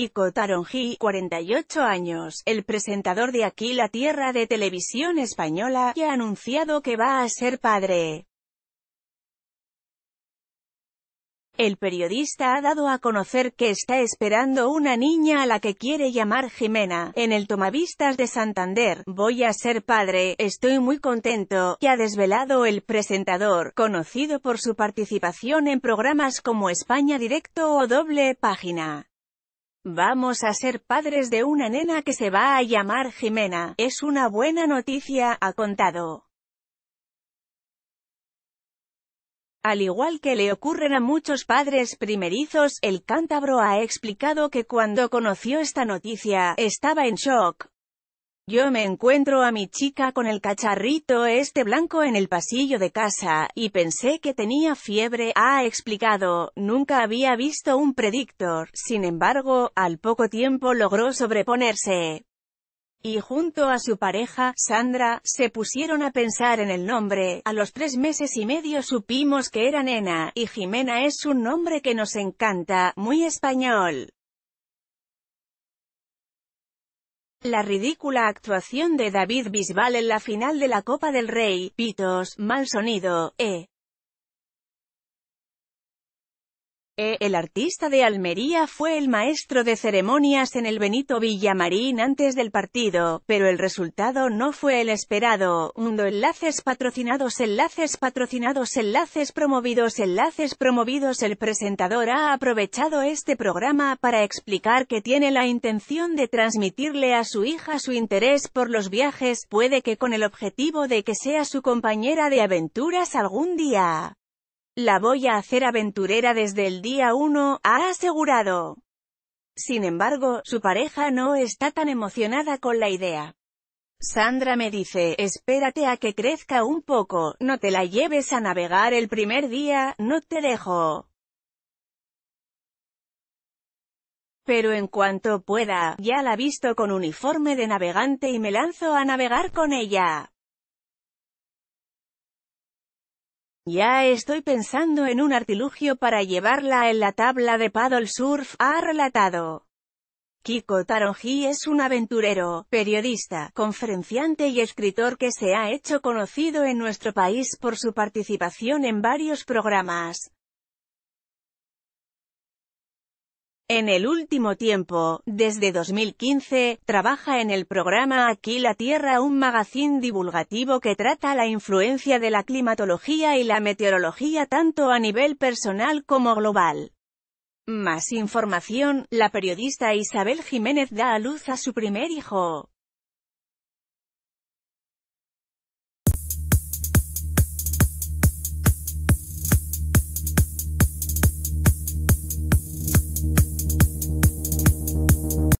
Kiko Taronji, 48 años, el presentador de Aquí la Tierra de Televisión Española, que ha anunciado que va a ser padre. El periodista ha dado a conocer que está esperando una niña a la que quiere llamar Jimena. En el Tomavistas de Santander, voy a ser padre, estoy muy contento, que ha desvelado el presentador, conocido por su participación en programas como España Directo o Doble Página. Vamos a ser padres de una nena que se va a llamar Jimena, es una buena noticia, ha contado. Al igual que le ocurren a muchos padres primerizos, el cántabro ha explicado que cuando conoció esta noticia, estaba en shock. Yo me encuentro a mi chica con el cacharrito este blanco en el pasillo de casa, y pensé que tenía fiebre, ha explicado, nunca había visto un predictor, sin embargo, al poco tiempo logró sobreponerse. Y junto a su pareja, Sandra, se pusieron a pensar en el nombre, a los tres meses y medio supimos que era nena, y Jimena es un nombre que nos encanta, muy español. La ridícula actuación de David Bisbal en la final de la Copa del Rey, pitos, mal sonido, e. Eh. Eh, el artista de Almería fue el maestro de ceremonias en el Benito Villamarín antes del partido, pero el resultado no fue el esperado. Mundo enlaces patrocinados enlaces patrocinados enlaces promovidos enlaces promovidos El presentador ha aprovechado este programa para explicar que tiene la intención de transmitirle a su hija su interés por los viajes, puede que con el objetivo de que sea su compañera de aventuras algún día. La voy a hacer aventurera desde el día uno, ha asegurado. Sin embargo, su pareja no está tan emocionada con la idea. Sandra me dice, espérate a que crezca un poco, no te la lleves a navegar el primer día, no te dejo. Pero en cuanto pueda, ya la visto con uniforme de navegante y me lanzo a navegar con ella. Ya estoy pensando en un artilugio para llevarla en la tabla de paddle surf, ha relatado. Kiko Taronji es un aventurero, periodista, conferenciante y escritor que se ha hecho conocido en nuestro país por su participación en varios programas En el último tiempo, desde 2015, trabaja en el programa Aquí la Tierra, un magazine divulgativo que trata la influencia de la climatología y la meteorología tanto a nivel personal como global. Más información, la periodista Isabel Jiménez da a luz a su primer hijo.